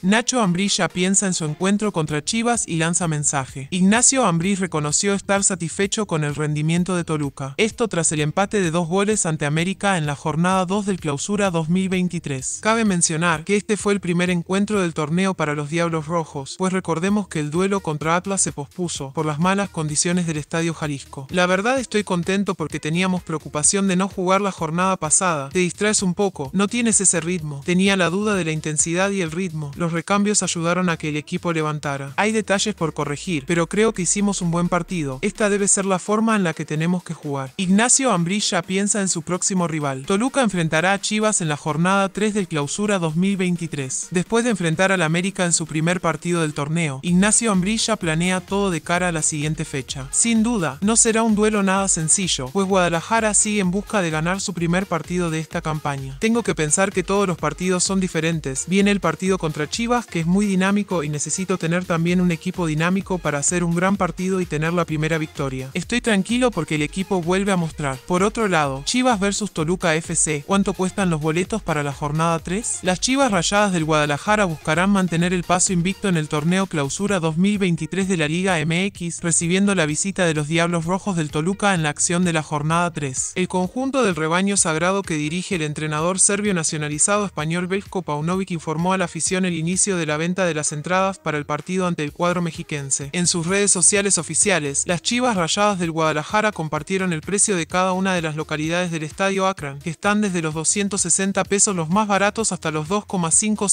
Nacho Ambriz ya piensa en su encuentro contra Chivas y lanza mensaje. Ignacio Ambriz reconoció estar satisfecho con el rendimiento de Toluca. Esto tras el empate de dos goles ante América en la jornada 2 del clausura 2023. Cabe mencionar que este fue el primer encuentro del torneo para los Diablos Rojos, pues recordemos que el duelo contra Atlas se pospuso por las malas condiciones del Estadio Jalisco. La verdad estoy contento porque teníamos preocupación de no jugar la jornada pasada. Te distraes un poco, no tienes ese ritmo. Tenía la duda de la intensidad y el ritmo los recambios ayudaron a que el equipo levantara. Hay detalles por corregir, pero creo que hicimos un buen partido. Esta debe ser la forma en la que tenemos que jugar. Ignacio Ambrilla piensa en su próximo rival. Toluca enfrentará a Chivas en la jornada 3 del clausura 2023. Después de enfrentar al América en su primer partido del torneo, Ignacio Ambrilla planea todo de cara a la siguiente fecha. Sin duda, no será un duelo nada sencillo, pues Guadalajara sigue en busca de ganar su primer partido de esta campaña. Tengo que pensar que todos los partidos son diferentes. Viene el partido contra Chivas Chivas que es muy dinámico y necesito tener también un equipo dinámico para hacer un gran partido y tener la primera victoria. Estoy tranquilo porque el equipo vuelve a mostrar. Por otro lado, Chivas versus Toluca FC. ¿Cuánto cuestan los boletos para la jornada 3? Las Chivas Rayadas del Guadalajara buscarán mantener el paso invicto en el torneo Clausura 2023 de la Liga MX, recibiendo la visita de los Diablos Rojos del Toluca en la acción de la jornada 3. El conjunto del rebaño sagrado que dirige el entrenador serbio nacionalizado español Belko Paunovic informó a la afición el inicio inicio de la venta de las entradas para el partido ante el cuadro mexiquense. En sus redes sociales oficiales, las Chivas Rayadas del Guadalajara compartieron el precio de cada una de las localidades del estadio Akron, que están desde los 260 pesos los más baratos hasta los 2,500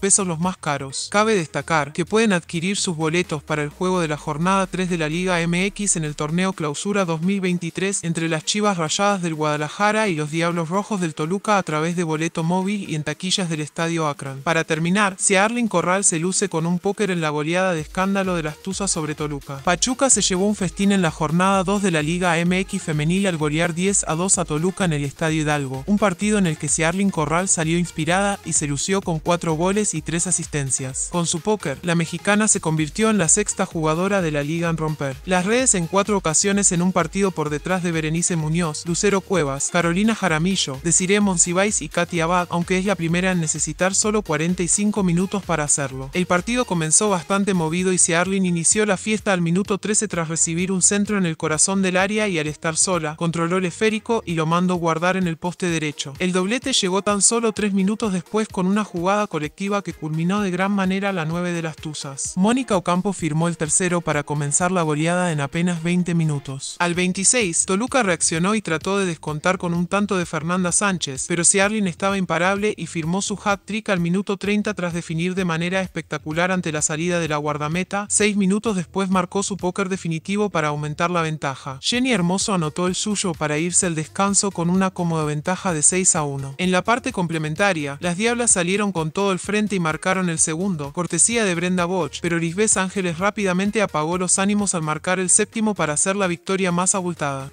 pesos los más caros. Cabe destacar que pueden adquirir sus boletos para el juego de la jornada 3 de la Liga MX en el torneo Clausura 2023 entre las Chivas Rayadas del Guadalajara y los Diablos Rojos del Toluca a través de boleto móvil y en taquillas del estadio Akron. Para terminar, si Arlin Corral se luce con un póker en la goleada de escándalo de las Tuzas sobre Toluca. Pachuca se llevó un festín en la jornada 2 de la Liga MX femenil al golear 10 a 2 a Toluca en el Estadio Hidalgo, un partido en el que si Arlin Corral salió inspirada y se lució con 4 goles y 3 asistencias. Con su póker, la mexicana se convirtió en la sexta jugadora de la liga en romper. Las redes en cuatro ocasiones en un partido por detrás de Berenice Muñoz, Lucero Cuevas, Carolina Jaramillo, Desiree Monsiváis y Katy Abad, aunque es la primera en necesitar solo 45 minutos para hacerlo. El partido comenzó bastante movido y Searlin inició la fiesta al minuto 13 tras recibir un centro en el corazón del área y al estar sola, controló el esférico y lo mandó guardar en el poste derecho. El doblete llegó tan solo tres minutos después con una jugada colectiva que culminó de gran manera la 9 de las Tuzas. Mónica Ocampo firmó el tercero para comenzar la goleada en apenas 20 minutos. Al 26, Toluca reaccionó y trató de descontar con un tanto de Fernanda Sánchez, pero Searlin estaba imparable y firmó su hat-trick al minuto 30 tras de de manera espectacular ante la salida de la guardameta, seis minutos después marcó su póker definitivo para aumentar la ventaja. Jenny Hermoso anotó el suyo para irse al descanso con una cómoda ventaja de 6 a 1. En la parte complementaria, las Diablas salieron con todo el frente y marcaron el segundo, cortesía de Brenda Boch, pero Lisbeth Ángeles rápidamente apagó los ánimos al marcar el séptimo para hacer la victoria más abultada.